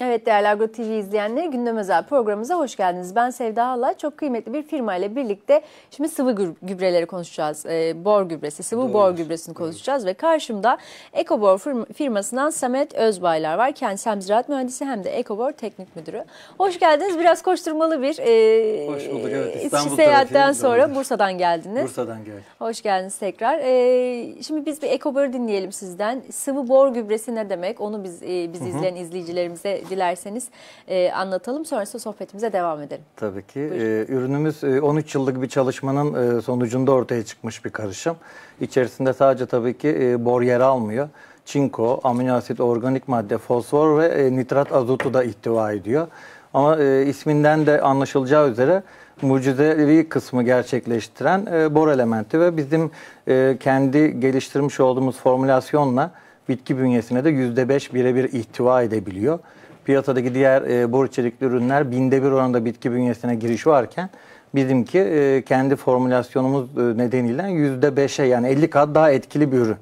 Evet değerli Agro TV izleyenleri gündem özel programımıza hoş geldiniz. Ben Sevda Hala. Çok kıymetli bir firma ile birlikte şimdi sıvı gübreleri konuşacağız. E, bor gübresi, sıvı Doğru. bor gübresini konuşacağız evet. ve karşımda Ekobor firmasından Samet Özbaylar var. Kendisi hem ziraat mühendisi hem de Ekobor teknik müdürü. Hoş geldiniz. Biraz koşturmalı bir e, hoş bulduk, evet. E, İstanbul seyahatten sonra doğru. Bursa'dan geldiniz. Bursa'dan geldim. Hoş geldiniz tekrar. E, şimdi biz bir Ekobor'u dinleyelim sizden. Sıvı bor gübresi ne demek? Onu biz e, biz Hı izleyen izleyicilerimize dilerseniz e, anlatalım. Sonrasında sohbetimize devam edelim. Tabii ki. E, ürünümüz e, 13 yıllık bir çalışmanın e, sonucunda ortaya çıkmış bir karışım. İçerisinde sadece tabii ki e, bor yer almıyor. Çinko, amino asit, organik madde, fosfor ve e, nitrat azotu da ihtiva ediyor. Ama e, isminden de anlaşılacağı üzere mucizevi kısmı gerçekleştiren e, bor elementi ve bizim e, kendi geliştirmiş olduğumuz formülasyonla bitki bünyesine de %5 birebir ihtiva edebiliyor piyasadaki diğer e, bor içerikli ürünler binde bir oranda bitki bünyesine giriş varken bizimki e, kendi formülasyonumuz e, nedeniyle beşe yani 50 kat daha etkili bir ürün.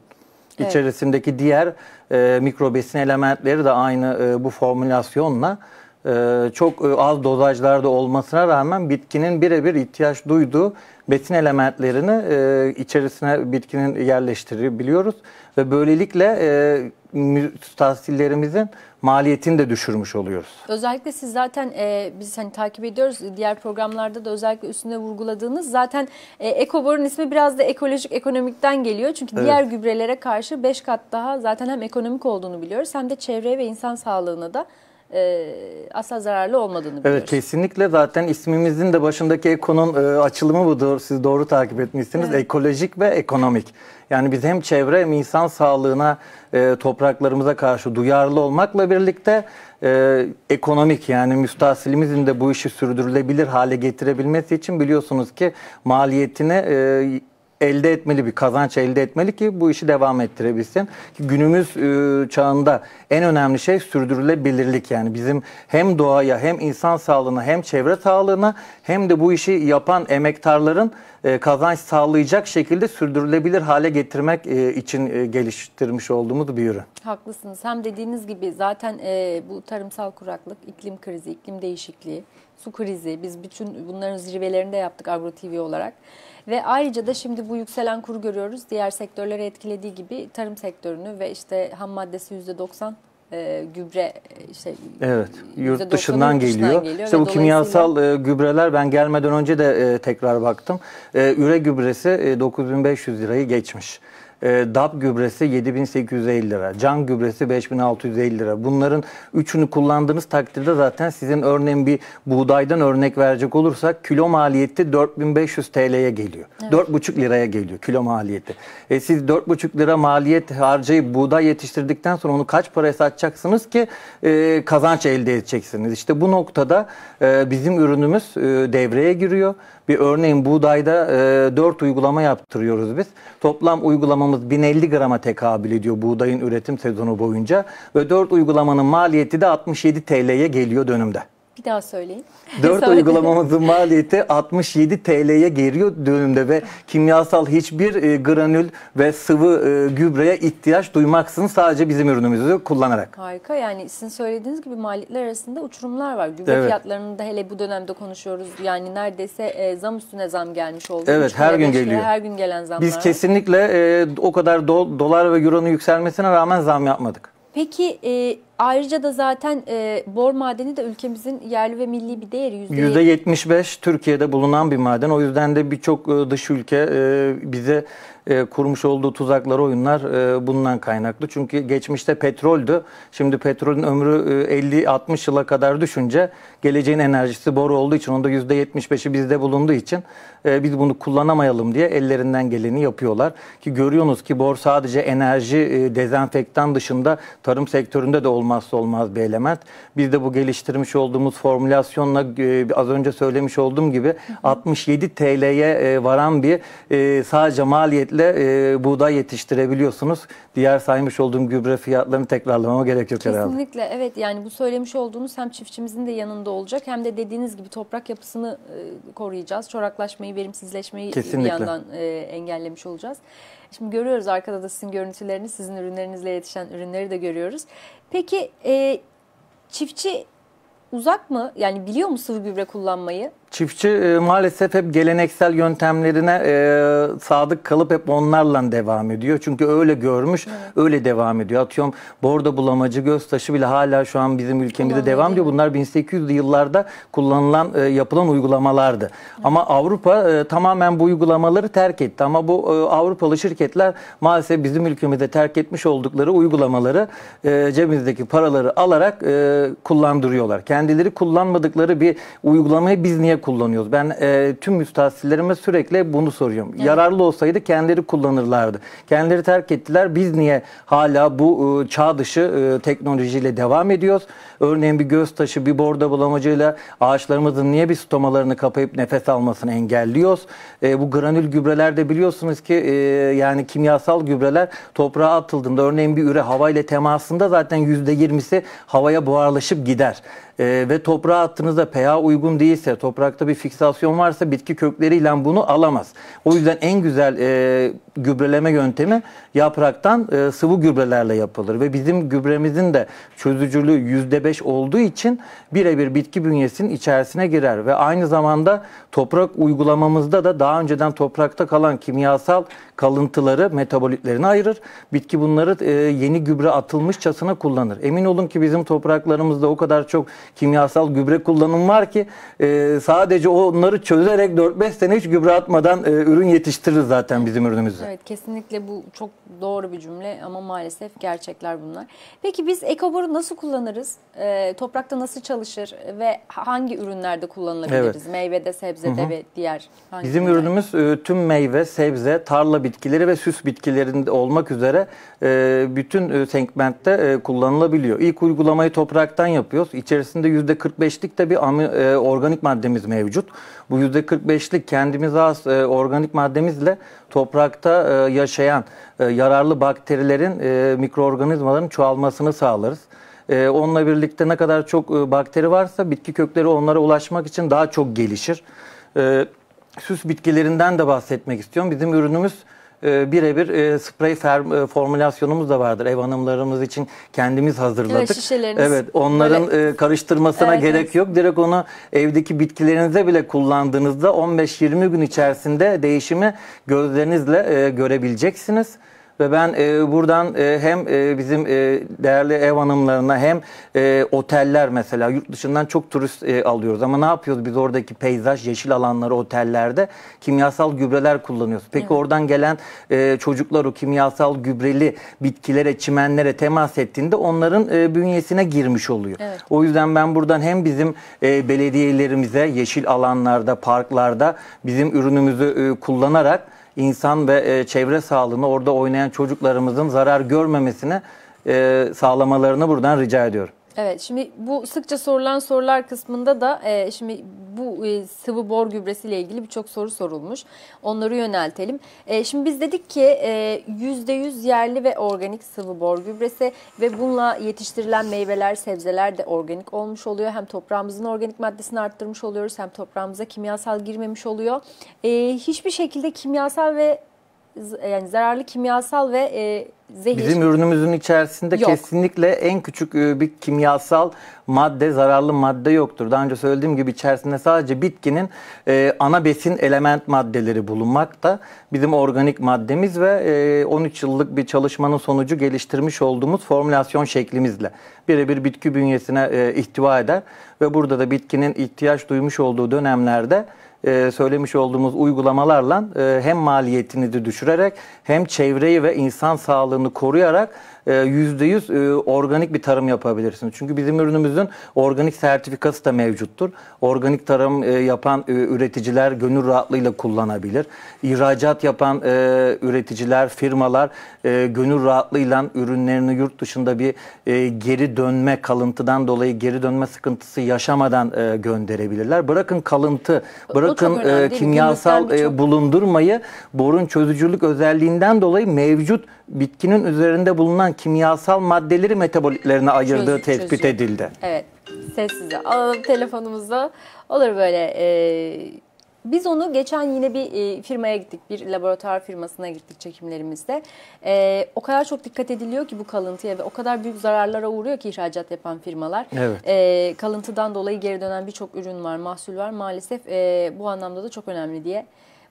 Evet. İçerisindeki diğer e, mikrobesin elementleri de aynı e, bu formülasyonla e, çok e, az dozajlarda olmasına rağmen bitkinin birebir ihtiyaç duyduğu besin elementlerini e, içerisine bitkinin yerleştirebiliyoruz ve böylelikle e, tahsillerimizin maliyetini de düşürmüş oluyoruz. Özellikle siz zaten e, biz hani takip ediyoruz diğer programlarda da özellikle üstünde vurguladığınız zaten e, ekoborun ismi biraz da ekolojik ekonomikten geliyor. Çünkü evet. diğer gübrelere karşı 5 kat daha zaten hem ekonomik olduğunu biliyoruz hem de çevreye ve insan sağlığına da e, asla zararlı olmadığını biliyoruz. Evet kesinlikle zaten ismimizin de başındaki ekonun e, açılımı budur. Siz doğru takip etmişsiniz. Evet. Ekolojik ve ekonomik. Yani biz hem çevre hem insan sağlığına, e, topraklarımıza karşı duyarlı olmakla birlikte e, ekonomik yani müstahsilimizin de bu işi sürdürülebilir hale getirebilmesi için biliyorsunuz ki maliyetini e, elde etmeli bir kazanç elde etmeli ki bu işi devam ettirebilsin. Ki günümüz e, çağında en önemli şey sürdürülebilirlik yani bizim hem doğaya hem insan sağlığına hem çevre sağlığına hem de bu işi yapan emektarların e, kazanç sağlayacak şekilde sürdürülebilir hale getirmek e, için e, geliştirmiş olduğumuz bir ürün. Haklısınız. Hem dediğiniz gibi zaten bu tarımsal kuraklık, iklim krizi, iklim değişikliği, su krizi biz bütün bunların zirvelerinde yaptık Agro TV olarak. Ve ayrıca da şimdi bu yükselen kuru görüyoruz. Diğer sektörleri etkilediği gibi tarım sektörünü ve işte ham maddesi %90 e, gübre e, işte evet yurt dışından geliyor. Dışından geliyor işte bu kimyasal e, gübreler ben gelmeden önce de e, tekrar baktım. E, üre gübresi e, 9500 lirayı geçmiş e, DAP gübresi 7850 lira, can gübresi 5650 lira. Bunların üçünü kullandığınız takdirde zaten sizin örneğin bir buğdaydan örnek verecek olursak kilo maliyeti 4500 TL'ye geliyor. Evet. 4,5 liraya geliyor kilo maliyeti. E, siz 4,5 lira maliyet harcayıp buğday yetiştirdikten sonra onu kaç paraya satacaksınız ki e, kazanç elde edeceksiniz. İşte bu noktada e, bizim ürünümüz e, devreye giriyor bir örneğin buğdayda e, 4 uygulama yaptırıyoruz biz. Toplam uygulamamız 1050 grama tekabül ediyor buğdayın üretim sezonu boyunca ve 4 uygulamanın maliyeti de 67 TL'ye geliyor dönümde. Bir daha söyleyin. 4 uygulamamızın maliyeti 67 TL'ye geliyor dönümde ve kimyasal hiçbir e, granül ve sıvı e, gübreye ihtiyaç duymaksın sadece bizim ürünümüzü kullanarak. Harika yani sizin söylediğiniz gibi maliyetler arasında uçurumlar var. Gübre evet. fiyatlarını da hele bu dönemde konuşuyoruz. Yani neredeyse e, zam üstüne zam gelmiş oldu. Evet her gün geliyor. Her gün gelen zamlar. Biz kesinlikle o kadar dolar ve euronun yükselmesine rağmen zam yapmadık. Peki e, Ayrıca da zaten e, bor madeni de ülkemizin yerli ve milli bir değeri. %75, %75 Türkiye'de bulunan bir maden. O yüzden de birçok e, dış ülke e, bize e, kurmuş olduğu tuzaklar, oyunlar e, bundan kaynaklı. Çünkü geçmişte petroldü. Şimdi petrolün ömrü e, 50-60 yıla kadar düşünce geleceğin enerjisi boru olduğu için onda %75'i bizde bulunduğu için e, biz bunu kullanamayalım diye ellerinden geleni yapıyorlar. Ki görüyorsunuz ki bor sadece enerji, e, dezenfektan dışında tarım sektöründe de olmakta olmazsa olmaz bir element. Biz de bu geliştirmiş olduğumuz formülasyonla e, az önce söylemiş olduğum gibi 67 TL'ye e, varan bir e, sadece maliyetle buğday yetiştirebiliyorsunuz. Diğer saymış olduğum gübre fiyatlarını tekrarlamama gerek yok Kesinlikle, herhalde. Kesinlikle evet yani bu söylemiş olduğunuz hem çiftçimizin de yanında olacak hem de dediğiniz gibi toprak yapısını koruyacağız. Çoraklaşmayı, verimsizleşmeyi Kesinlikle. bir yandan engellemiş olacağız. Şimdi görüyoruz arkada da sizin görüntülerini, sizin ürünlerinizle yetişen ürünleri de görüyoruz. Peki e, çiftçi uzak mı? Yani biliyor mu sıvı gübre kullanmayı? Çiftçi e, maalesef hep geleneksel yöntemlerine e, sadık kalıp hep onlarla devam ediyor. Çünkü öyle görmüş, evet. öyle devam ediyor. Atıyorum borda bulamacı, göz bile hala şu an bizim ülkemizde devam ediyor. Bunlar 1800'lü yıllarda kullanılan, e, yapılan uygulamalardı. Evet. Ama Avrupa e, tamamen bu uygulamaları terk etti. Ama bu e, Avrupalı şirketler maalesef bizim ülkemizde terk etmiş oldukları uygulamaları e, cebimizdeki paraları alarak e, kullandırıyorlar. Kendileri kullanmadıkları bir uygulamayı biz niye kullanıyoruz. Ben e, tüm müstahsillerime sürekli bunu soruyorum. Evet. Yararlı olsaydı kendileri kullanırlardı. Kendileri terk ettiler. Biz niye hala bu e, çağ dışı e, teknolojiyle devam ediyoruz? Örneğin bir göz taşı, bir borda bulamacıyla ağaçlarımızın niye bir stomalarını kapayıp nefes almasını engelliyoruz? E, bu granül gübrelerde biliyorsunuz ki e, yani kimyasal gübreler toprağa atıldığında örneğin bir üre havayla temasında zaten %20'si havaya buharlaşıp gider e, ve toprağa attığınızda pH uygun değilse, toprakta bir fiksasyon varsa bitki kökleriyle bunu alamaz. O yüzden en güzel e, gübreleme yöntemi yapraktan e, sıvı gübrelerle yapılır. Ve bizim gübremizin de çözücülüğü %5 olduğu için birebir bitki bünyesinin içerisine girer. Ve aynı zamanda toprak uygulamamızda da daha önceden toprakta kalan kimyasal kalıntıları metabolitlerini ayırır. Bitki bunları e, yeni gübre atılmışçasına kullanır. Emin olun ki bizim topraklarımızda o kadar çok kimyasal gübre kullanım var ki e, sadece onları çözerek 4-5 sene hiç gübre atmadan e, ürün yetiştiririz zaten bizim ürünümüzü. Evet kesinlikle bu çok doğru bir cümle ama maalesef gerçekler bunlar. Peki biz ekoboru nasıl kullanırız? E, toprakta nasıl çalışır ve hangi ürünlerde kullanılabiliriz? Evet. Meyvede, sebzede Hı -hı. ve diğer hangi Bizim ürünler? ürünümüz e, tüm meyve, sebze, tarla bitkileri ve süs bitkilerinde olmak üzere e, bütün e, segmentte e, kullanılabiliyor. İlk uygulamayı topraktan yapıyoruz. İçerisinde içerisinde %45'lik de bir e, organik maddemiz mevcut. Bu yüzde %45'lik kendimize az e, organik maddemizle toprakta e, yaşayan e, yararlı bakterilerin, e, mikroorganizmaların çoğalmasını sağlarız. E, onunla birlikte ne kadar çok e, bakteri varsa bitki kökleri onlara ulaşmak için daha çok gelişir. E, süs bitkilerinden de bahsetmek istiyorum. Bizim ürünümüz e, birebir e, sprey ferm, e, formülasyonumuz da vardır. Ev hanımlarımız için kendimiz hazırladık. Evet, Evet, onların e, karıştırmasına evet, gerek evet. yok. Direkt onu evdeki bitkilerinize bile kullandığınızda 15-20 gün içerisinde değişimi gözlerinizle e, görebileceksiniz. Ve ben e, buradan e, hem e, bizim e, değerli ev hanımlarına hem e, oteller mesela yurt dışından çok turist e, alıyoruz. Ama ne yapıyoruz biz oradaki peyzaj, yeşil alanları otellerde kimyasal gübreler kullanıyoruz. Peki evet. oradan gelen e, çocuklar o kimyasal gübreli bitkilere, çimenlere temas ettiğinde onların e, bünyesine girmiş oluyor. Evet. O yüzden ben buradan hem bizim e, belediyelerimize yeşil alanlarda, parklarda bizim ürünümüzü e, kullanarak insan ve e, çevre sağlığını orada oynayan çocuklarımızın zarar görmemesini e, sağlamalarını buradan rica ediyorum. Evet şimdi bu sıkça sorulan sorular kısmında da e, şimdi bu e, sıvı bor gübresi ile ilgili birçok soru sorulmuş. Onları yöneltelim. E, şimdi biz dedik ki e, %100 yerli ve organik sıvı bor gübresi ve bununla yetiştirilen meyveler, sebzeler de organik olmuş oluyor. Hem toprağımızın organik maddesini arttırmış oluyoruz hem toprağımıza kimyasal girmemiş oluyor. E, hiçbir şekilde kimyasal ve yani zararlı kimyasal ve e, zehir. Bizim ürünümüzün içerisinde Yok. kesinlikle en küçük e, bir kimyasal madde, zararlı madde yoktur. Daha önce söylediğim gibi içerisinde sadece bitkinin e, ana besin element maddeleri bulunmakta. Bizim organik maddemiz ve e, 13 yıllık bir çalışmanın sonucu geliştirmiş olduğumuz formülasyon şeklimizle birebir bitki bünyesine e, ihtiva eder ve burada da bitkinin ihtiyaç duymuş olduğu dönemlerde e, söylemiş olduğumuz uygulamalarla e, hem maliyetini de düşürerek hem çevreyi ve insan sağlığını koruyarak %100 e, e, organik bir tarım yapabilirsiniz. Çünkü bizim ürünümüzün organik sertifikası da mevcuttur. Organik tarım e, yapan üreticiler gönül rahatlığıyla kullanabilir. İhracat yapan üreticiler, firmalar gönül rahatlığıyla ürünlerini yurt dışında bir geri dönme kalıntıdan dolayı geri dönme sıkıntısı yaşamadan gönderebilirler. Bırakın kalıntı, bırakın kimyasal bulundurmayı borun çözücülük özelliğinden dolayı mevcut bitkinin üzerinde bulunan kimyasal maddeleri metabolitlerine ayırdığı Çözü- tespit çözüyor. edildi. Evet. Sessize alalım telefonumuzu. Olur böyle. e, biz onu geçen yine bir e, firmaya gittik. Bir laboratuvar firmasına gittik çekimlerimizde. E, o kadar çok dikkat ediliyor ki bu kalıntıya ve o kadar büyük zararlara uğruyor ki ihracat yapan firmalar. Evet. E, kalıntıdan dolayı geri dönen birçok ürün var, mahsul var. Maalesef e, bu anlamda da çok önemli diye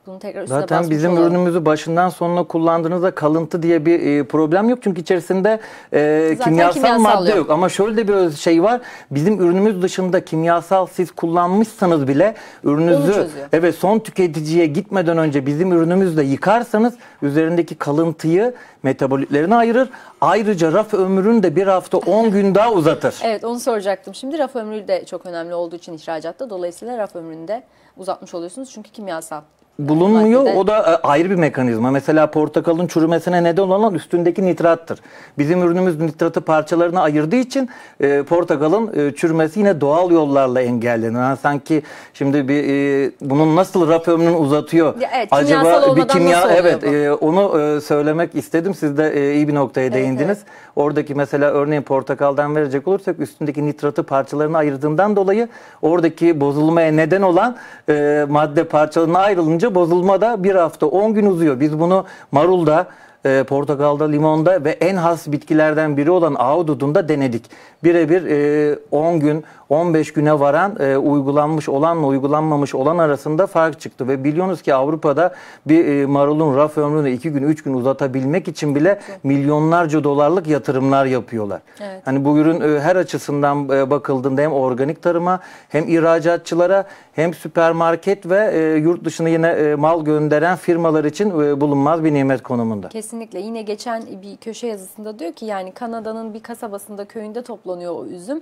bunu tekrar üstüne Zaten bizim olalım. ürünümüzü başından sonuna kullandığınızda kalıntı diye bir e, problem yok. Çünkü içerisinde e, kimyasal, kimyasal madde yok. yok. Ama şöyle de bir şey var. Bizim ürünümüz dışında kimyasal siz kullanmışsanız bile ürünüzü, evet son tüketiciye gitmeden önce bizim ürünümüzle yıkarsanız üzerindeki kalıntıyı metabolitlerine ayırır. Ayrıca raf ömrünü de bir hafta 10 gün daha uzatır. evet onu soracaktım. Şimdi raf ömrü de çok önemli olduğu için ihracatta. Dolayısıyla raf ömrünü de uzatmış oluyorsunuz. Çünkü kimyasal bulunmuyor. O da e, ayrı bir mekanizma. Mesela portakalın çürümesine neden olan üstündeki nitrattır. Bizim ürünümüz nitratı parçalarına ayırdığı için e, portakalın e, çürümesi yine doğal yollarla engellenir. Yani sanki şimdi bir e, bunun nasıl raf ömrünü uzatıyor? Ya evet, Acaba bir kimya evet e, onu e, söylemek istedim. Siz de e, iyi bir noktaya evet, değindiniz. Evet. Oradaki mesela örneğin portakaldan verecek olursak üstündeki nitratı parçalarına ayırdığından dolayı oradaki bozulmaya neden olan e, madde parçalarına ayrılınca bozulma da bir hafta 10 gün uzuyor. Biz bunu marulda e, portakalda, limonda ve en has bitkilerden biri olan ahududunda denedik. Birebir e, 10 gün, 15 güne varan e, uygulanmış olanla uygulanmamış olan arasında fark çıktı. Ve biliyorsunuz ki Avrupa'da bir e, marulun raf ömrünü 2 gün, 3 gün uzatabilmek için bile evet. milyonlarca dolarlık yatırımlar yapıyorlar. Evet. Hani bu ürün e, her açısından e, bakıldığında hem organik tarıma hem ihracatçılara hem süpermarket ve e, yurt dışına yine e, mal gönderen firmalar için e, bulunmaz bir nimet konumunda. Kesinlikle. Kesinlikle. Yine geçen bir köşe yazısında diyor ki yani Kanada'nın bir kasabasında köyünde toplanıyor o üzüm.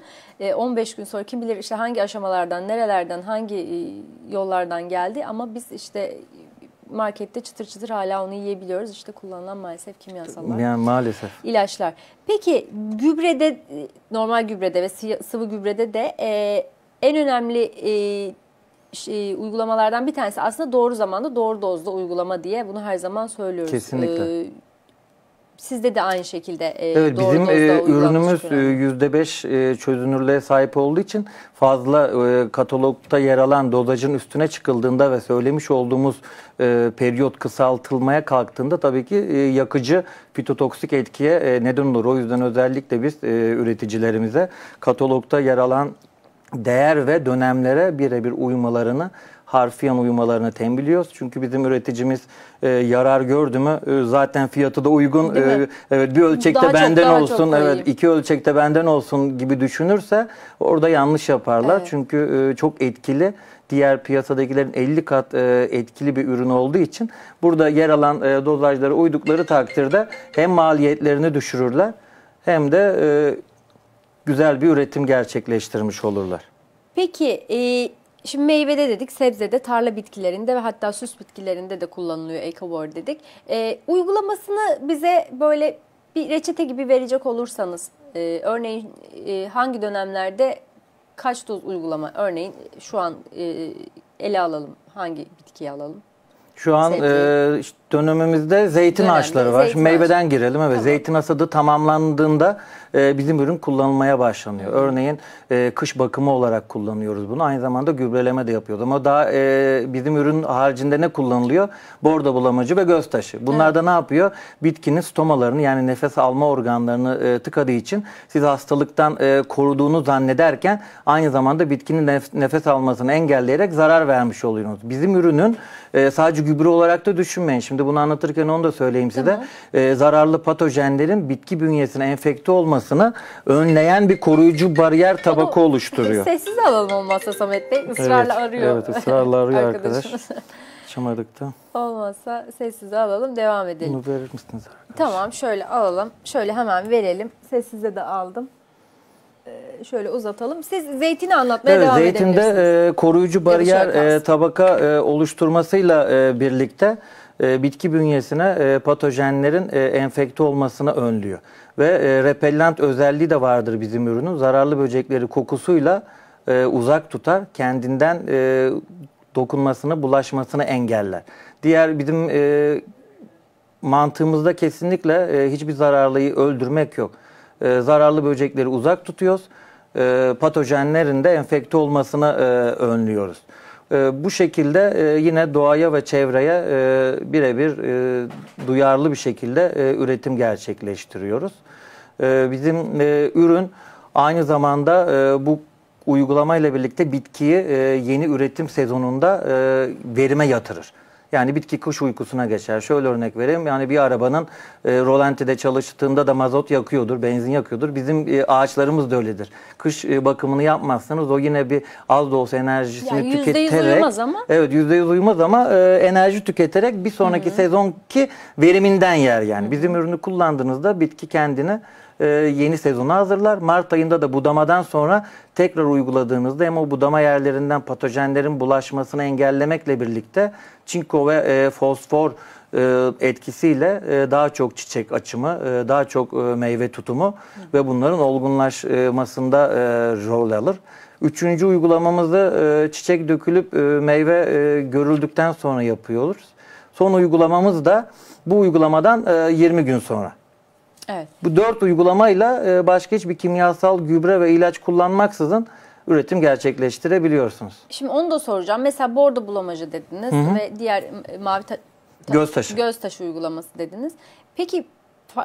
15 e, gün sonra kim bilir işte hangi aşamalardan, nerelerden, hangi e, yollardan geldi ama biz işte markette çıtır çıtır hala onu yiyebiliyoruz. İşte kullanılan maalesef kimyasallar. Yani maalesef. İlaçlar. Peki gübrede, e, normal gübrede ve sıvı gübrede de e, en önemli e, şey, uygulamalardan bir tanesi aslında doğru zamanda doğru dozda uygulama diye bunu her zaman söylüyoruz. Kesinlikle. Ee, sizde de aynı şekilde e, evet, doğru bizim e, ürünümüz e, yüzde beş e, çözünürlüğe sahip olduğu için fazla e, katalogda yer alan dozajın üstüne çıkıldığında ve söylemiş olduğumuz e, periyot kısaltılmaya kalktığında tabii ki e, yakıcı fitotoksik etkiye e, neden olur. O yüzden özellikle biz e, üreticilerimize katalogda yer alan değer ve dönemlere birebir uymalarını harfiyen uyumalarını tembiliyoruz Çünkü bizim üreticimiz e, yarar gördü mü e, zaten fiyatı da uygun. E, evet bir ölçekte daha benden çok, olsun, evet iki ölçekte benden olsun gibi düşünürse orada yanlış yaparlar. Evet. Çünkü e, çok etkili diğer piyasadakilerin 50 kat e, etkili bir ürün olduğu için burada yer alan e, dozajlara uydukları takdirde hem maliyetlerini düşürürler hem de e, güzel bir üretim gerçekleştirmiş olurlar. Peki e, şimdi meyvede dedik, sebzede, tarla bitkilerinde ve hatta süs bitkilerinde de kullanılıyor EcoWord dedik. E, uygulamasını bize böyle bir reçete gibi verecek olursanız e, örneğin e, hangi dönemlerde kaç doz uygulama örneğin şu an e, ele alalım hangi bitkiyi alalım? Şu an e, işte dönemimizde zeytin Dönemde ağaçları var. zeytin Meyveden girelim. Evet, Tamam. zeytin hasadı tamamlandığında e, bizim ürün kullanılmaya başlanıyor. Örneğin e, kış bakımı olarak kullanıyoruz bunu. Aynı zamanda gübreleme de yapıyoruz. Ama daha e, bizim ürün haricinde ne kullanılıyor? Bordo bulamacı ve göz taşı. Bunlar da ne yapıyor? Bitkinin stomalarını yani nefes alma organlarını e, tıkadığı için siz hastalıktan e, koruduğunu zannederken aynı zamanda bitkinin nef- nefes almasını engelleyerek zarar vermiş oluyorsunuz. Bizim ürünün e, sadece gübre olarak da düşünmeyin. Şimdi Şimdi bunu anlatırken onu da söyleyeyim size. Tamam. E, zararlı patojenlerin bitki bünyesine enfekte olmasını önleyen bir koruyucu bariyer tabaka oluşturuyor. Sessiz alalım olmazsa Samet Bey. Israrla evet, arıyor. Evet ısrarla arıyor arkadaş. Çamadık da. Olmazsa sessize alalım devam edelim. Bunu verir misiniz arkadaş? Tamam şöyle alalım. Şöyle hemen verelim. Sessize de aldım. E, şöyle uzatalım. Siz zeytini anlatmaya evet, devam zeytinde edebilirsiniz. Zeytinde koruyucu bariyer e, tabaka e, oluşturmasıyla e, birlikte e, bitki bünyesine e, patojenlerin e, enfekte olmasını önlüyor. Ve e, repellent özelliği de vardır bizim ürünün. Zararlı böcekleri kokusuyla e, uzak tutar, kendinden e, dokunmasını, bulaşmasını engeller. Diğer bizim e, mantığımızda kesinlikle e, hiçbir zararlıyı öldürmek yok e, zararlı böcekleri uzak tutuyoruz. E, patojenlerin de enfekte olmasını e, önlüyoruz. E, bu şekilde e, yine doğaya ve çevreye e, birebir e, duyarlı bir şekilde e, üretim gerçekleştiriyoruz. E, bizim e, ürün aynı zamanda e, bu uygulamayla birlikte bitkiyi e, yeni üretim sezonunda e, verime yatırır. Yani bitki kış uykusuna geçer. Şöyle örnek vereyim. Yani bir arabanın e, rolantide çalıştığında da mazot yakıyordur, benzin yakıyordur. Bizim e, ağaçlarımız da öyledir. Kış e, bakımını yapmazsanız o yine bir az da olsa enerjisini yani tüketerek. %100 uyumaz ama. Evet %100 uyumaz ama e, enerji tüketerek bir sonraki Hı -hı. sezonki veriminden yer yani. Hı -hı. Bizim ürünü kullandığınızda bitki kendini e, yeni sezonu hazırlar. Mart ayında da budamadan sonra tekrar uyguladığınızda hem o budama yerlerinden patojenlerin bulaşmasını engellemekle birlikte çinko ve e, fosfor e, etkisiyle e, daha çok çiçek açımı, e, daha çok e, meyve tutumu Hı. ve bunların olgunlaşmasında e, rol alır. Üçüncü uygulamamızı e, çiçek dökülüp e, meyve e, görüldükten sonra yapıyoruz. Son uygulamamız da bu uygulamadan e, 20 gün sonra. Evet. Bu dört uygulamayla e, başka hiçbir kimyasal gübre ve ilaç kullanmaksızın üretim gerçekleştirebiliyorsunuz. Şimdi onu da soracağım. Mesela bordo bulamacı dediniz Hı-hı. ve diğer e, mavi ta- göz taşı. göz taşı uygulaması dediniz. Peki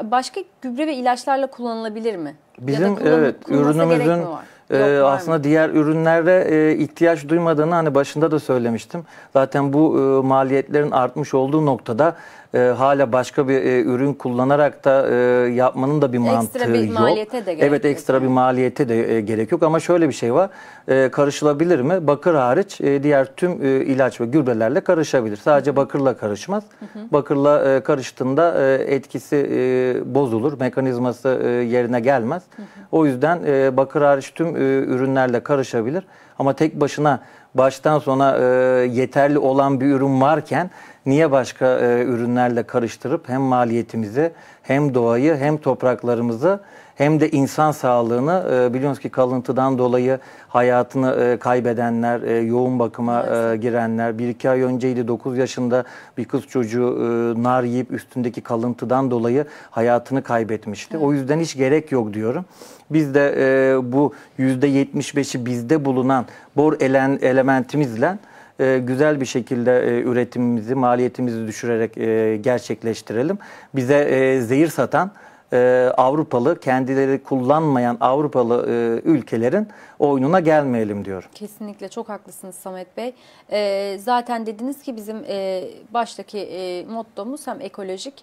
başka gübre ve ilaçlarla kullanılabilir mi? Bizim ya da kullan- evet ürünümüzün e, ee, aslında mı? diğer ürünlerde e, ihtiyaç duymadığını hani başında da söylemiştim. Zaten bu e, maliyetlerin artmış olduğu noktada e, hala başka bir e, ürün kullanarak da e, yapmanın da bir mantığı ekstra bir yok. maliyete de gerek Evet ekstra yok. bir maliyete de e, gerek yok ama şöyle bir şey var. E, karışılabilir mi? Bakır hariç e, diğer tüm e, ilaç ve gübrelerle karışabilir. Sadece Hı-hı. bakırla karışmaz. Hı-hı. Bakırla e, karıştığında e, etkisi e, bozulur. Mekanizması e, yerine gelmez. Hı-hı. O yüzden e, bakır hariç tüm e, ürünlerle karışabilir. Ama tek başına baştan sona e, yeterli olan bir ürün varken niye başka e, ürünlerle karıştırıp hem maliyetimizi hem doğayı hem topraklarımızı hem de insan sağlığını e, biliyorsunuz ki kalıntıdan dolayı hayatını e, kaybedenler, e, yoğun bakıma e, girenler. Bir iki ay önceydi 9 yaşında bir kız çocuğu e, nar yiyip üstündeki kalıntıdan dolayı hayatını kaybetmişti. Evet. O yüzden hiç gerek yok diyorum. Biz de e, bu %75'i bizde bulunan bor elen, elementimizle e, güzel bir şekilde e, üretimimizi, maliyetimizi düşürerek e, gerçekleştirelim. Bize e, zehir satan e, Avrupalı, kendileri kullanmayan Avrupalı e, ülkelerin oyununa gelmeyelim diyor. Kesinlikle çok haklısınız Samet Bey. E, zaten dediniz ki bizim e, baştaki e, mottomuz hem ekolojik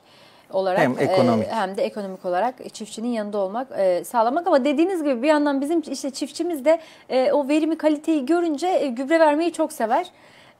olarak hem e, ekonomik e, hem de ekonomik olarak çiftçinin yanında olmak e, sağlamak ama dediğiniz gibi bir yandan bizim işte çiftçimiz de e, o verimi kaliteyi görünce e, gübre vermeyi çok sever.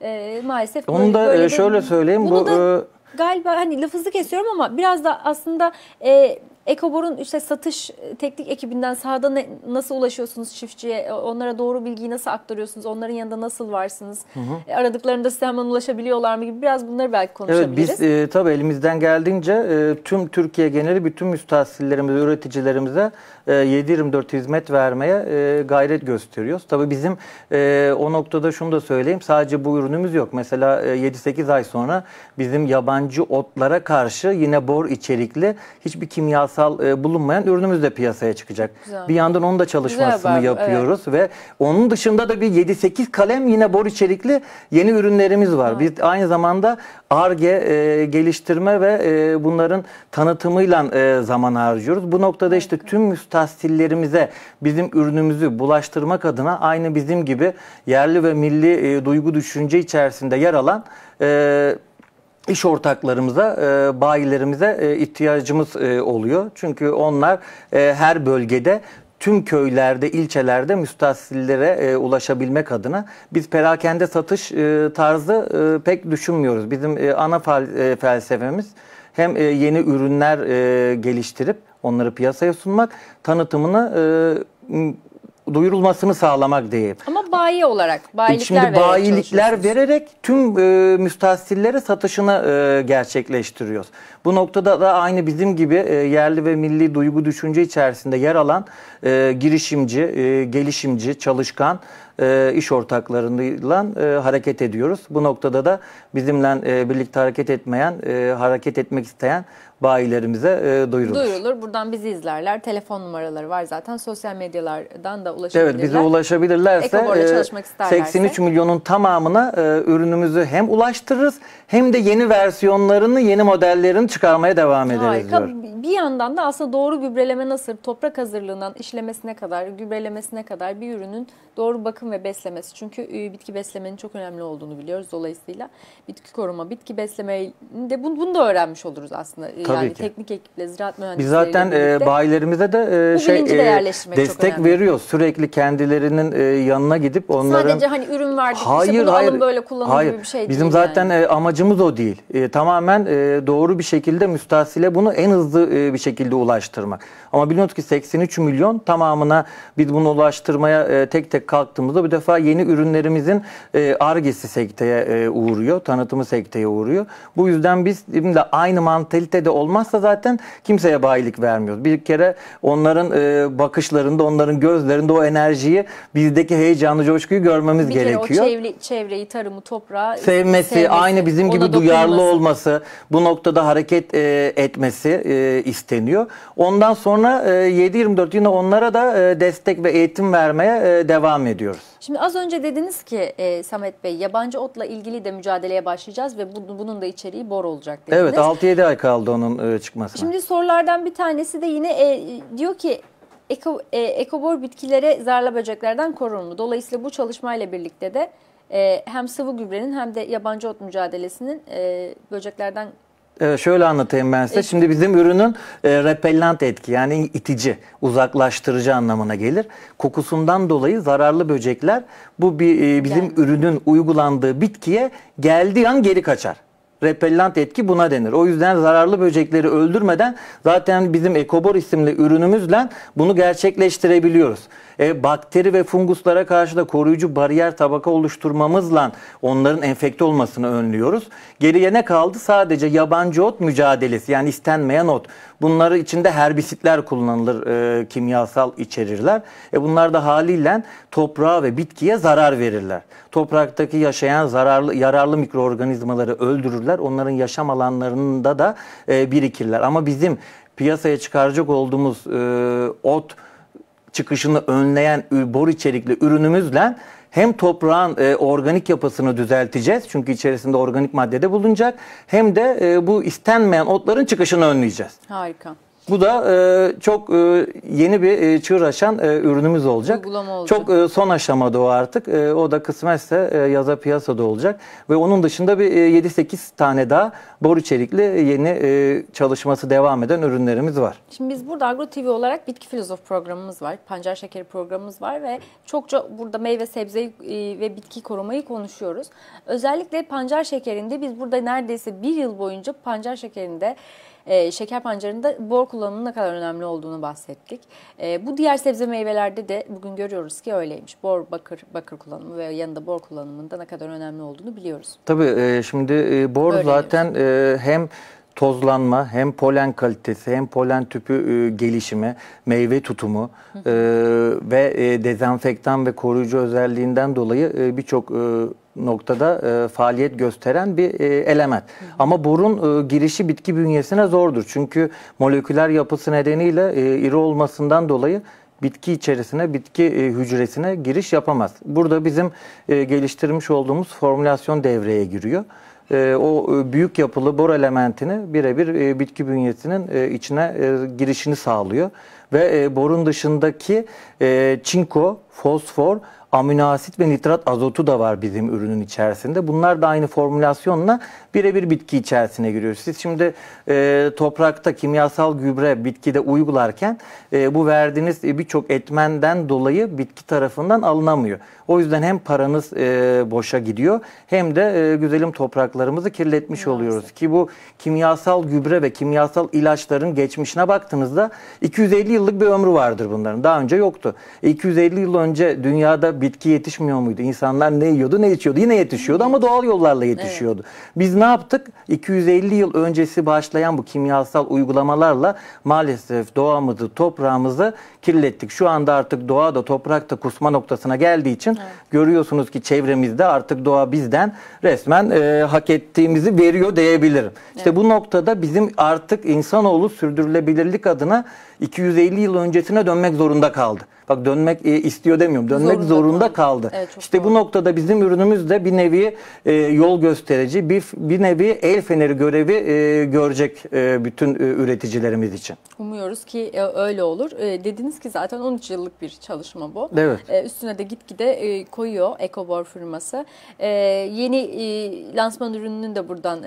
E, maalesef Onu da böyle e, şöyle de, söyleyeyim bunu bu da, e, galiba hani lafızı kesiyorum ama biraz da aslında e, Ekobor'un işte satış e, teknik ekibinden sahada ne, nasıl ulaşıyorsunuz çiftçiye? E, onlara doğru bilgiyi nasıl aktarıyorsunuz? Onların yanında nasıl varsınız? Hı hı. E, aradıklarında size hemen ulaşabiliyorlar mı gibi biraz bunları belki konuşabiliriz. Evet biz e, tabii elimizden geldiğince e, tüm Türkiye geneli bütün müstahsillerimize, üreticilerimize e, 7-24 hizmet vermeye e, gayret gösteriyoruz. Tabii bizim e, o noktada şunu da söyleyeyim. Sadece bu ürünümüz yok. Mesela e, 7-8 ay sonra bizim yabancı otlara karşı yine bor içerikli hiçbir kimyasal kimyasal e, bulunmayan ürünümüz de piyasaya çıkacak. Güzel. Bir yandan onun da çalışmasını haber, yapıyoruz evet. ve onun dışında da bir 7-8 kalem yine bor içerikli yeni ürünlerimiz var. Ha. Biz aynı zamanda ARGE e, geliştirme ve e, bunların tanıtımıyla e, zaman harcıyoruz. Bu noktada işte tüm müstahsillerimize bizim ürünümüzü bulaştırmak adına aynı bizim gibi yerli ve milli e, duygu düşünce içerisinde yer alan e, iş ortaklarımıza, e, bayilerimize e, ihtiyacımız e, oluyor. Çünkü onlar e, her bölgede tüm köylerde, ilçelerde müstahsillere e, ulaşabilmek adına biz perakende satış e, tarzı e, pek düşünmüyoruz. Bizim e, ana fel, e, felsefemiz hem e, yeni ürünler e, geliştirip onları piyasaya sunmak, tanıtımını e, duyurulmasını sağlamak diye. Ama bayi olarak bayilikler Şimdi vererek bayilikler vererek tüm e, müstahsillere satışını e, gerçekleştiriyoruz. Bu noktada da aynı bizim gibi e, yerli ve milli duygu düşünce içerisinde yer alan e, girişimci, e, gelişimci, çalışkan e, iş ortaklarıyla e, hareket ediyoruz. Bu noktada da bizimle e, birlikte hareket etmeyen, e, hareket etmek isteyen bayilerimize e, duyurulur. Duyurulur. Buradan bizi izlerler. Telefon numaraları var zaten. Sosyal medyalardan da ulaşabilirler. Evet bize ulaşabilirlerse Ekobor'la e, çalışmak isterlerse. 83 milyonun tamamına e, ürünümüzü hem ulaştırırız hem de yeni versiyonlarını, yeni modellerini çıkarmaya devam ederiz Harika. diyor. Bir yandan da aslında doğru gübreleme nasıl toprak hazırlığından işlemesine kadar, gübrelemesine kadar bir ürünün doğru bakım ve beslemesi. Çünkü e, bitki beslemenin çok önemli olduğunu biliyoruz. Dolayısıyla bitki koruma, bitki beslemeyi de bunu, bunu da öğrenmiş oluruz aslında. Tabii e, Tabii yani ki. teknik ekiple, ziraat mühendisleri. Biz zaten e, bayilerimize de e, şey e, destek veriyor, Sürekli kendilerinin e, yanına gidip onların Sadece hani ürün verdik hayır, işte bunu hayır, alın böyle kullanın hayır. gibi bir şey Bizim zaten yani. e, amacımız o değil. E, tamamen e, doğru bir şekilde müstahsile bunu en hızlı e, bir şekilde ulaştırmak. Ama biliyorsunuz ki 83 milyon tamamına biz bunu ulaştırmaya e, tek tek kalktığımızda bu defa yeni ürünlerimizin e, argesi e, sekteye e, uğruyor. Tanıtımı sekteye uğruyor. Bu yüzden biz de aynı mantalitede olmazsa zaten kimseye bayilik vermiyoruz. Bir kere onların e, bakışlarında, onların gözlerinde o enerjiyi, bizdeki heyecanı, coşkuyu görmemiz bir gerekiyor. Bir kere o çevre, çevreyi, tarımı, toprağı sevmesi, sevmesi aynı bizim gibi duyarlı olması, bu noktada hareket e, etmesi e, isteniyor. Ondan sonra sonra 7-24 e, yine onlara da e, destek ve eğitim vermeye e, devam ediyoruz. Şimdi az önce dediniz ki Samet Bey yabancı otla ilgili de mücadeleye başlayacağız ve bunun da içeriği bor olacak dediniz. Evet 6-7 ay kaldı onun e, çıkmasına. Şimdi sorulardan bir tanesi de yine diyor ki Eko, ekobor bitkilere zarla böceklerden korur Dolayısıyla bu çalışmayla birlikte de hem sıvı gübrenin hem de yabancı ot mücadelesinin böceklerden e, şöyle anlatayım ben size. Şimdi bizim ürünün e, repellant etki yani itici, uzaklaştırıcı anlamına gelir. Kokusundan dolayı zararlı böcekler bu bir, e, bizim ürünün uygulandığı bitkiye geldiği an geri kaçar repellant etki buna denir. O yüzden zararlı böcekleri öldürmeden zaten bizim ekobor isimli ürünümüzle bunu gerçekleştirebiliyoruz. E, bakteri ve funguslara karşı da koruyucu bariyer tabaka oluşturmamızla onların enfekte olmasını önlüyoruz. Geriye ne kaldı? Sadece yabancı ot mücadelesi yani istenmeyen ot. Bunları içinde herbisitler kullanılır, e, kimyasal içerirler. E bunlar da haliyle toprağa ve bitkiye zarar verirler. Topraktaki yaşayan zararlı, yararlı mikroorganizmaları öldürürler. Onların yaşam alanlarında da e, birikirler. Ama bizim piyasaya çıkaracak olduğumuz e, ot çıkışını önleyen bor içerikli ürünümüzle hem toprağın e, organik yapısını düzelteceğiz. Çünkü içerisinde organik maddede bulunacak. Hem de e, bu istenmeyen otların çıkışını önleyeceğiz. Harika. Bu da e, çok e, yeni bir e, çığır açan e, ürünümüz olacak. olacak. Çok e, son aşamada o artık. E, o da kısmetse e, yaza piyasada olacak. Ve onun dışında bir e, 7-8 tane daha boru çelikli e, yeni e, çalışması devam eden ürünlerimiz var. Şimdi biz burada Agro TV olarak bitki filozof programımız var. Pancar şekeri programımız var ve çokça burada meyve sebze e, ve bitki korumayı konuşuyoruz. Özellikle pancar şekerinde biz burada neredeyse bir yıl boyunca pancar şekerinde e, şeker pancarında bor kullanımının ne kadar önemli olduğunu bahsettik. E, bu diğer sebze meyvelerde de bugün görüyoruz ki öyleymiş. Bor, bakır, bakır kullanımı ve yanında bor kullanımında ne kadar önemli olduğunu biliyoruz. Tabii e, şimdi e, bor Öğreniyoruz. zaten e, hem tozlanma, hem polen kalitesi, hem polen tüpü e, gelişimi, meyve tutumu e, ve e, dezenfektan ve koruyucu özelliğinden dolayı e, birçok e, noktada e, faaliyet gösteren bir e, element. Hı hı. Ama borun e, girişi bitki bünyesine zordur. Çünkü moleküler yapısı nedeniyle e, iri olmasından dolayı bitki içerisine, bitki e, hücresine giriş yapamaz. Burada bizim e, geliştirmiş olduğumuz formülasyon devreye giriyor e, o e, büyük yapılı bor elementini birebir e, bitki bünyesinin e, içine e, girişini sağlıyor. Ve e, borun dışındaki e, çinko, fosfor, amino asit ve nitrat azotu da var bizim ürünün içerisinde. Bunlar da aynı formülasyonla birebir bitki içerisine giriyor. Siz şimdi e, toprakta kimyasal gübre bitkide uygularken e, bu verdiğiniz e, birçok etmenden dolayı bitki tarafından alınamıyor. O yüzden hem paranız e, boşa gidiyor hem de e, güzelim topraklarımızı kirletmiş Maalesef. oluyoruz. Ki bu kimyasal gübre ve kimyasal ilaçların geçmişine baktığınızda 250 yıllık bir ömrü vardır bunların. Daha önce yoktu. 250 yıl önce dünyada bitki yetişmiyor muydu? İnsanlar ne yiyordu ne içiyordu? Yine yetişiyordu ama doğal yollarla yetişiyordu. Evet. Biz ne yaptık? 250 yıl öncesi başlayan bu kimyasal uygulamalarla maalesef doğamızı, toprağımızı kirlettik. Şu anda artık doğa da toprak da kusma noktasına geldiği için Evet. Görüyorsunuz ki çevremizde artık doğa bizden resmen e, hak ettiğimizi veriyor diyebilirim. Evet. İşte bu noktada bizim artık insanoğlu sürdürülebilirlik adına 250 yıl öncesine dönmek zorunda kaldı. Bak dönmek e, istiyor demiyorum. Dönmek zorunda, zorunda kaldı. Evet, işte doğru. bu noktada bizim ürünümüz de bir nevi e, yol gösterici, bir, bir nevi el feneri görevi e, görecek bütün üreticilerimiz için. Umuyoruz ki öyle olur. dediniz ki zaten 13 yıllık bir çalışma bu. Evet. üstüne de gitgide e, koyuyor Ecobor firması. yeni lansman ürününü de buradan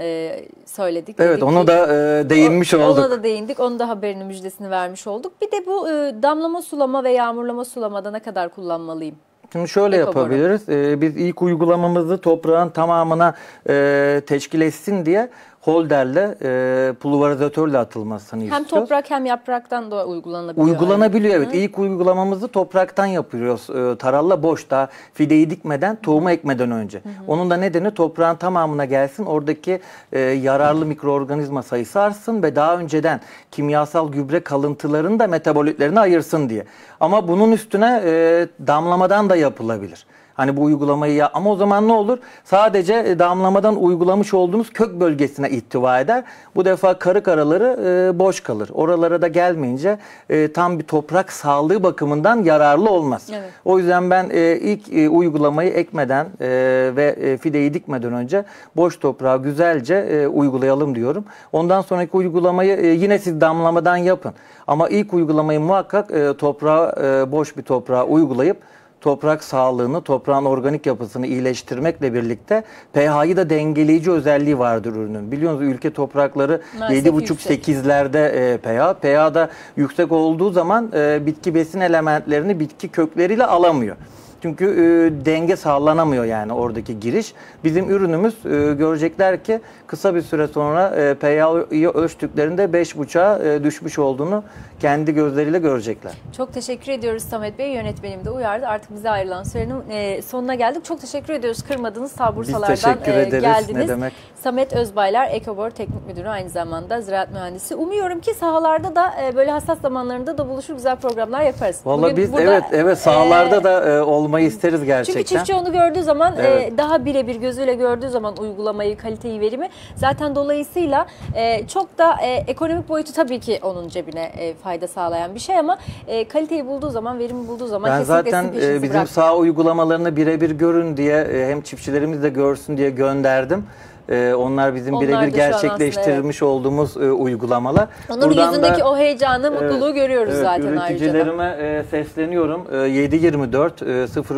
söyledik. Evet Dedik ona ki, da değinmiş olduk. Ona da değindik. Onu da haberini, müjdesini vermiş olduk. Bir de bu e, damlama sulama ve yağmurlama sulamada ne kadar kullanmalıyım? Şimdi şöyle Ekoboru. yapabiliriz. Ee, biz ilk uygulamamızı toprağın tamamına e, teşkil etsin diye holderle e, pulverizatörle atılmasını hani hem istiyoruz. Hem toprak hem yapraktan da uygulanabiliyor. Uygulanabiliyor evet. Hı. İlk uygulamamızı topraktan yapıyoruz. E, taralla boşta, fideyi dikmeden tohumu ekmeden önce. Hı hı. Onun da nedeni toprağın tamamına gelsin. Oradaki e, yararlı hı. mikroorganizma sayısı artsın ve daha önceden kimyasal gübre kalıntılarını da metabolitlerini ayırsın diye. Ama bunun üstüne e, damlamadan da yapılabilir. Hani bu uygulamayı ya ama o zaman ne olur? Sadece e, damlamadan uygulamış olduğunuz kök bölgesine ittiva eder. Bu defa karık araları e, boş kalır. Oralara da gelmeyince e, tam bir toprak sağlığı bakımından yararlı olmaz. Evet. O yüzden ben e, ilk e, uygulamayı ekmeden e, ve e, fideyi dikmeden önce boş toprağı güzelce e, uygulayalım diyorum. Ondan sonraki uygulamayı e, yine siz damlamadan yapın. Ama ilk uygulamayı muhakkak e, toprağa e, boş bir toprağa uygulayıp toprak sağlığını, toprağın organik yapısını iyileştirmekle birlikte pH'yi da dengeleyici özelliği vardır ürünün. Biliyorsunuz ülke toprakları 7,5-8'lerde e, pH. pH da yüksek olduğu zaman e, bitki besin elementlerini bitki kökleriyle alamıyor. Çünkü e, denge sağlanamıyor yani oradaki giriş. Bizim ürünümüz e, görecekler ki kısa bir süre sonra e, PYA'yı ölçtüklerinde 5.5'a e, düşmüş olduğunu kendi gözleriyle görecekler. Çok teşekkür ediyoruz Samet Bey. Yönetmenim de uyardı. Artık bize ayrılan sürenin e, sonuna geldik. Çok teşekkür ediyoruz. Kırmadınız. Sağ Bursa'lardan e, ederiz. geldiniz. Ne demek? Samet Özbaylar, Ekobor Teknik Müdürü aynı zamanda ziraat mühendisi. Umuyorum ki sahalarda da e, böyle hassas zamanlarında da buluşur güzel programlar yaparız. Valla biz burada, evet evet sahalarda e, da e, olmayı yapmayı isteriz gerçekten. Çünkü çiftçi onu gördüğü zaman e, evet. e, daha birebir gözüyle gördüğü zaman uygulamayı, kaliteyi, verimi zaten dolayısıyla e, çok da e, ekonomik boyutu tabii ki onun cebine e, fayda sağlayan bir şey ama e, kaliteyi bulduğu zaman, verimi bulduğu zaman ben kesinlikle zaten e, bizim bırakmıyor. sağ uygulamalarını birebir görün diye e, hem çiftçilerimiz de görsün diye gönderdim. Ee, onlar bizim Onlar birebir da şu olduğumuz e, uygulamalar. Onların Buradan yüzündeki da, o heyecanı, mutluluğu görüyoruz evet, zaten ayrıca. Üreticilerime e, sesleniyorum. E, 724 e,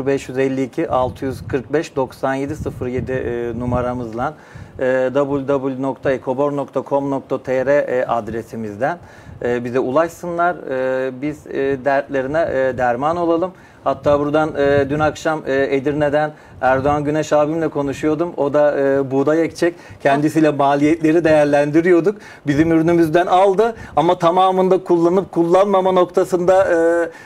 0552 645 9707 e, numaramızla e, www.ekobor.com.tr e, adresimizden e, bize ulaşsınlar. E, biz e, dertlerine e, derman olalım. Hatta buradan e, dün akşam e, Edirne'den Erdoğan Güneş abimle konuşuyordum. O da e, buğday ekecek. Kendisiyle maliyetleri değerlendiriyorduk. Bizim ürünümüzden aldı ama tamamında kullanıp kullanmama noktasında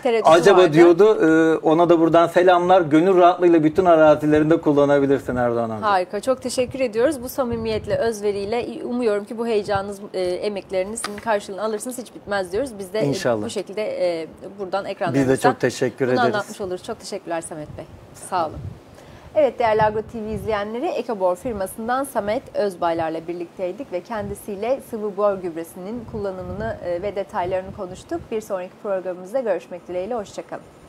e, acaba vardı. diyordu. E, ona da buradan selamlar. Gönül rahatlığıyla bütün arazilerinde kullanabilirsin Erdoğan amca. Harika. Çok teşekkür ediyoruz. Bu samimiyetle, özveriyle umuyorum ki bu heyecanınız, e, emeklerinizin karşılığını alırsınız. Hiç bitmez diyoruz. Biz de e, İnşallah. bu şekilde e, buradan ekranlarımızdan Biz de çok teşekkür bunu ederiz. anlatmış oluruz. Çok teşekkürler Samet Bey. Sağ olun. Evet değerli Agro TV izleyenleri Ekobor firmasından Samet Özbaylar'la birlikteydik ve kendisiyle sıvı bor gübresinin kullanımını e, ve detaylarını konuştuk. Bir sonraki programımızda görüşmek dileğiyle hoşçakalın.